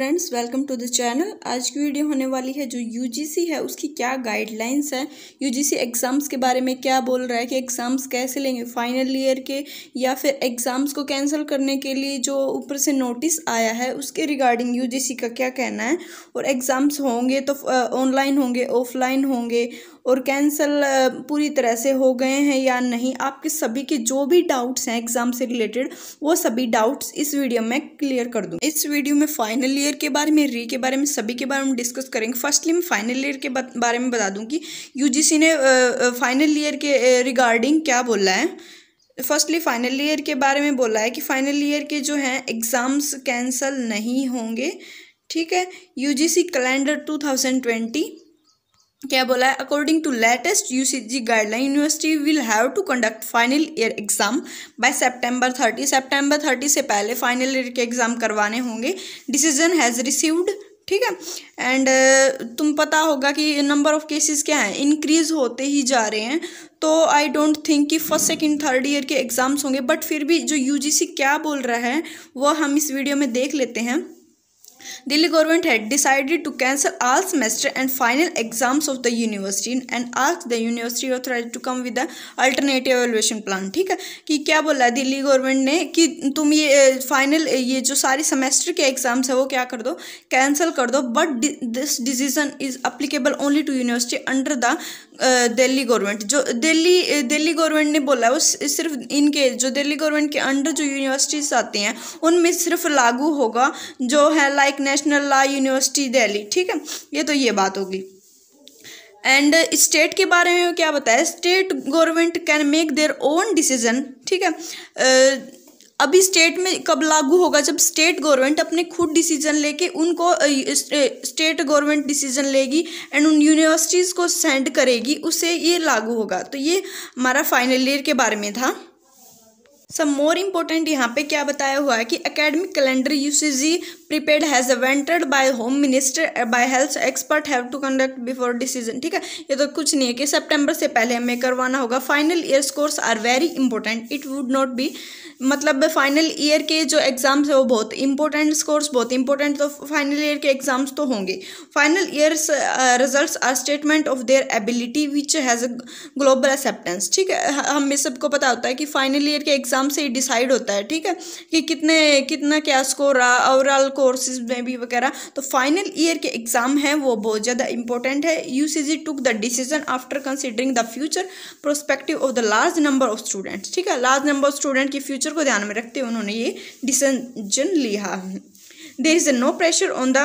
friends welcome to the channel आज की video होने वाली है जो यूजीसी है उसकी क्या गाइडलाइंस है यूजीसी एग्ज़ाम्स के बारे में क्या बोल रहा है कि एग्ज़ाम्स कैसे लेंगे फाइनल ईयर के या फिर एग्ज़ाम्स को कैंसिल करने के लिए जो ऊपर से नोटिस आया है उसके रिगार्डिंग यूजीसी का क्या कहना है और एग्ज़ाम्स होंगे तो ऑनलाइन होंगे ऑफलाइन होंगे और कैंसिल पूरी तरह से हो गए हैं या नहीं आपके सभी के जो भी डाउट्स हैं एग्ज़ाम से रिलेटेड वो सभी डाउट्स इस वीडियो में क्लियर कर दूँ इस वीडियो में फाइनल ईयर के बारे में री के बारे में सभी के बारे में डिस्कस करेंगे फर्स्टली मैं फाइनल ईयर के बारे में बता दूँ कि यू ने फाइनल ईयर के रिगार्डिंग क्या बोला है फर्स्टली फाइनल ईयर के बारे में बोला है कि फाइनल ईयर के जो हैं एग्ज़ाम्स कैंसिल नहीं होंगे ठीक है यूजीसी कैलेंडर ट्वेंटी क्या बोला है according to latest UGC guideline university will have to conduct final year exam by September thirty September thirty से पहले फाइनल ईयर के एग्जाम करवाने होंगे डिसीजन हैज़ रिसीव्ड ठीक है एंड uh, तुम पता होगा कि नंबर ऑफ़ केसेस क्या हैं इंक्रीज़ होते ही जा रहे हैं तो आई डोंट थिंक कि फर्स्ट सेकंड थर्ड ईयर के एग्ज़ाम्स होंगे बट फिर भी जो यूजीसी क्या बोल रहा है वह हम इस वीडियो में देख लेते हैं Delhi government had decided to cancel all semester and final exams of the university and asked the university authority to come with the alternative evaluation plan ठीक है कि क्या बोला दिल्ली गवर्नमेंट ने कि तुम ये फाइनल ये जो सारी सेमेस्टर के एग्जाम्स है वो क्या कर दो कैंसिल कर दो but this decision is applicable only to university under the Delhi government जो दिल्ली दिल्ली गवर्नमेंट ने बोला वो सिर्फ इनके जो दिल्ली गवर्नमेंट के अंडर जो यूनिवर्सिटीज आती हैं उनमें सिर्फ लागू होगा जो है like like national law university Delhi ठीक है ये तो ये बात होगी एंड स्टेट के बारे में क्या बताया state government can make their own decision ठीक है uh, अभी स्टेट में कब लागू होगा जब स्टेट गवर्नमेंट अपने खुद डिसीजन लेके उनको स्टेट गवर्नमेंट डिसीजन लेगी एंड उन यूनिवर्सिटीज़ को सेंड करेगी उसे ये लागू होगा तो ये हमारा फाइनल ईयर के बारे में था सब मोर इम्पोर्टेंट यहाँ पे क्या बताया हुआ है कि academic calendar UGC prepared has vetted by home minister by health expert have to conduct before decision ठीक है ये तो कुछ नहीं है कि सितंबर से पहले हमें करवाना होगा final year scores are very important it would not be मतलब फाइनल ईयर के जो एग्ज़ाम्स है वो बहुत इंपॉर्टेंट स्कोर्स बहुत इंपॉर्टेंट तो फाइनल ईयर के एग्ज़ाम्स तो होंगे final year results are statement of their ability which has global acceptance ठीक है हमें सबको पता होता है कि फाइनल ईयर के एग्ज़ाम से ही डिसाइड होता है ठीक है कि कितने कितना क्या स्कोर रहा ओवरऑल कोर्सेज में भी वगैरह तो फाइनल ईयर के एग्ज़ाम हैं वो बहुत ज़्यादा इंपॉर्टेंट है U G C took the decision after considering the future prospective of the large number of students ठीक है लार्ज नंबर ऑफ स्टूडेंट के फ्यूचर को ध्यान में रखते हुए उन्होंने ये डिसीजन लिया there is no pressure on the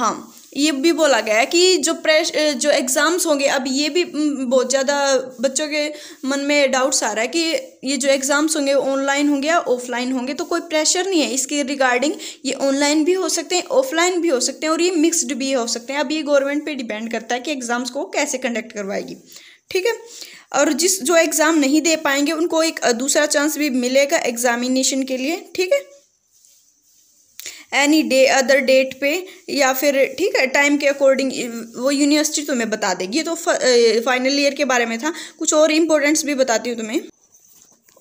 हाँ ये भी बोला गया है कि जो प्रेश जो एग्ज़ाम्स होंगे अब ये भी बहुत ज़्यादा बच्चों के मन में डाउट्स आ रहा है कि ये जो एग्ज़ाम्स होंगे ऑनलाइन होंगे या ऑफलाइन होंगे तो कोई प्रेशर नहीं है इसके रिगार्डिंग ये ऑनलाइन भी हो सकते हैं ऑफलाइन भी हो सकते हैं और ये मिक्सड भी हो सकते हैं अब ये गवर्नमेंट पर डिपेंड करता है कि एग्ज़ाम्स को कैसे कंडक्ट करवाएगी ठीक है और जिस जो एग्ज़ाम नहीं दे पाएंगे उनको एक दूसरा चांस भी मिलेगा एग्ज़ामिनेशन के लिए ठीक है एनी डे अदर डेट पे या फिर ठीक है टाइम के अकॉर्डिंग वो यूनिवर्सिटी तुम्हें बता देगी ये तो फाइनल ईयर के बारे में था कुछ और इम्पोर्टेंट्स भी बताती हूँ तुम्हें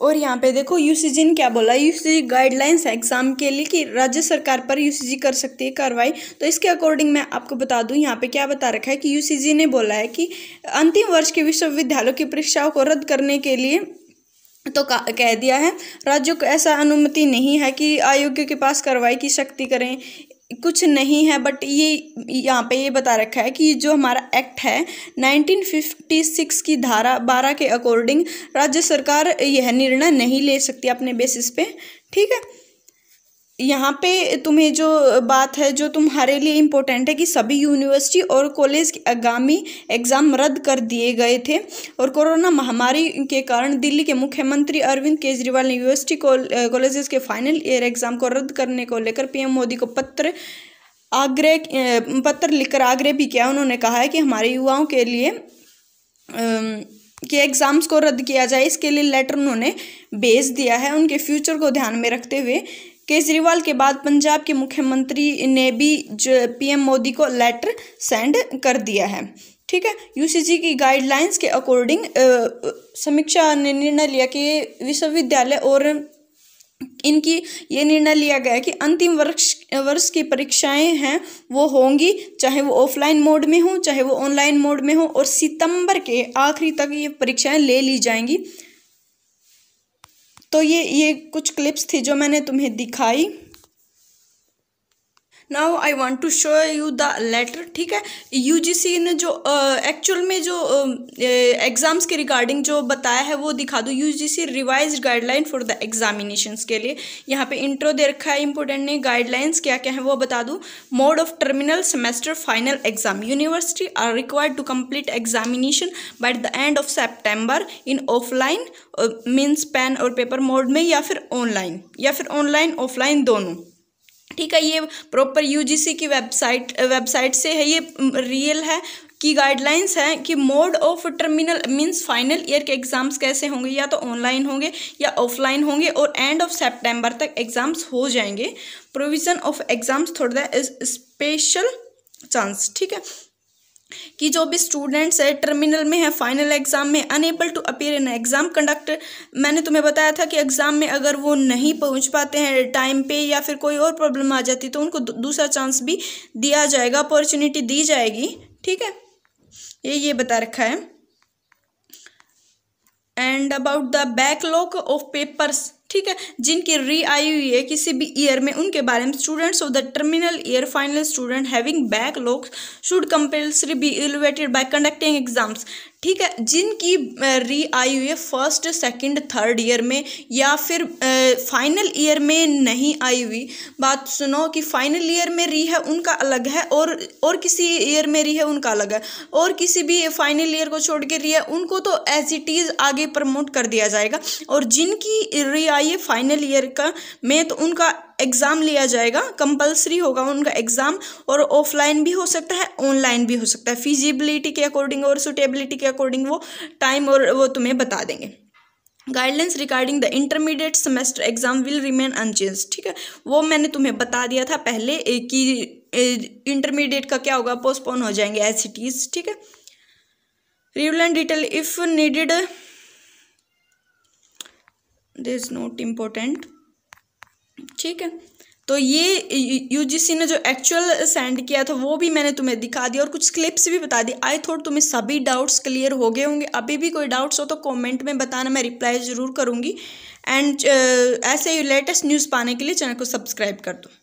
और यहाँ पे देखो यूसीजी ने क्या बोला यूसीजी गाइडलाइंस है एग्जाम के लिए कि राज्य सरकार पर यूसीजी कर सकती है कार्रवाई तो इसके अकॉर्डिंग मैं आपको बता दूँ यहाँ पे क्या बता रखा है कि यूसीजी ने बोला है कि अंतिम वर्ष के विश्वविद्यालयों की परीक्षाओं को रद्द करने के लिए तो कह दिया है राज्यों को ऐसा अनुमति नहीं है कि आयोग के पास कार्रवाई की शक्ति करें कुछ नहीं है बट ये यहाँ पे ये बता रखा है कि जो हमारा एक्ट है 1956 की धारा 12 के अकॉर्डिंग राज्य सरकार यह निर्णय नहीं ले सकती अपने बेसिस पे ठीक है यहाँ पे तुम्हें जो बात है जो तुम्हारे लिए इम्पोर्टेंट है कि सभी यूनिवर्सिटी और कॉलेज के आगामी एग्ज़ाम रद्द कर दिए गए थे और कोरोना महामारी के कारण दिल्ली के मुख्यमंत्री अरविंद केजरीवाल ने यूनिवर्सिटी कॉलेजेस के फाइनल ईयर एग्ज़ाम को रद्द करने को लेकर पीएम मोदी को पत्र आग्रह पत्र लिखकर आग्रह भी किया उन्होंने कहा है कि हमारे युवाओं के लिए के एग्ज़ाम्स को रद्द किया जाए इसके लिए लेटर उन्होंने भेज दिया है उनके फ्यूचर को ध्यान में रखते हुए केजरीवाल के बाद पंजाब के मुख्यमंत्री ने भी पीएम मोदी को लेटर सेंड कर दिया है ठीक है यूसीजी की गाइडलाइंस के अकॉर्डिंग समीक्षा ने निर्णय लिया कि विश्वविद्यालय और इनकी ये निर्णय लिया गया कि अंतिम वर्ष वर्ष की परीक्षाएं हैं वो होंगी चाहे वो ऑफलाइन मोड में हों चाहे वो ऑनलाइन मोड में हो और सितंबर के आखिरी तक ये परीक्षाएं ले ली जाएंगी तो ये ये कुछ क्लिप्स थी जो मैंने तुम्हें दिखाई now I want to show you the letter ठीक है यूजीसी ने जो एक्चुअल uh, में जो एग्ज़ाम्स uh, के रिगार्डिंग जो बताया है वो दिखा जी UGC revise guideline for the examination के लिए यहाँ पे इंट्रो दे रखा है इंपॉर्टेंट ने गाइडलाइंस क्या क्या है वो बता दूँ mode of terminal semester final exam university are required to complete examination by the end of September in offline means pen और पेपर मोड में या फिर ऑनलाइन या फिर ऑनलाइन ऑफलाइन दोनों ठीक है ये प्रॉपर यूजीसी की वेबसाइट वेबसाइट से है ये रियल mm, है की गाइडलाइंस हैं कि mode of terminal means final year के एग्ज़ाम्स कैसे होंगे या तो ऑनलाइन होंगे या ऑफलाइन होंगे और एंड ऑफ सितंबर तक एग्ज़ाम्स हो जाएंगे प्रोविज़न ऑफ एग्ज़ाम्स थोड़ा स्पेशल चांस ठीक है कि जो भी स्टूडेंट्स है टर्मिनल में है फाइनल एग्ज़ाम में unable to appear in exam conduct मैंने तुम्हें बताया था कि एग्ज़ाम में अगर वो नहीं पहुंच पाते हैं टाइम पे या फिर कोई और प्रॉब्लम आ जाती तो उनको दूसरा चांस भी दिया जाएगा अपॉर्चुनिटी दी जाएगी ठीक है ये ये बता रखा है and about the backlog of papers ठीक है जिनकी री आई हुई है किसी भी ईयर में उनके बारे में students of the terminal year final student having backlog should compulsory be evaluated by conducting exams ठीक है जिनकी री आई हुई है फर्स्ट सेकंड थर्ड ईयर में या फिर फाइनल ईयर में नहीं आई हुई बात सुनो कि फाइनल ईयर में री है उनका अलग है और और किसी ईयर में री है उनका अलग है और किसी भी फाइनल ईयर को छोड़ के री है उनको तो एज इट इज़ आगे प्रमोट कर दिया जाएगा और जिनकी री आई है फाइनल ईयर का में तो उनका एग्ज़ाम लिया जाएगा कंपलसरी होगा उनका एग्ज़ाम और ऑफलाइन भी हो सकता है ऑनलाइन भी हो सकता है फिजिबिलिटी के अकॉर्डिंग और सुटेबिलिटी के अकॉर्डिंग वो टाइम और वो तुम्हें बता देंगे guidelines regarding the intermediate semester exam will remain unchanged ठीक है वो मैंने तुम्हें बता दिया था पहले कि इंटरमीडिएट का क्या होगा पोस्टपोन हो जाएंगे एस ठीक है review and detail if needed this not important ठीक है तो ये यूजीसी ने जो एक्चुअल सेंड किया था वो भी मैंने तुम्हें दिखा दिया और कुछ क्लिप्स भी बता दी आई थॉट तुम्हें सभी डाउट्स क्लियर हो गए होंगे अभी भी कोई डाउट्स हो तो कमेंट में बताना मैं रिप्लाई ज़रूर करूँगी एंड uh, ऐसे ही लेटेस्ट न्यूज़ पाने के लिए चैनल को सब्सक्राइब कर दो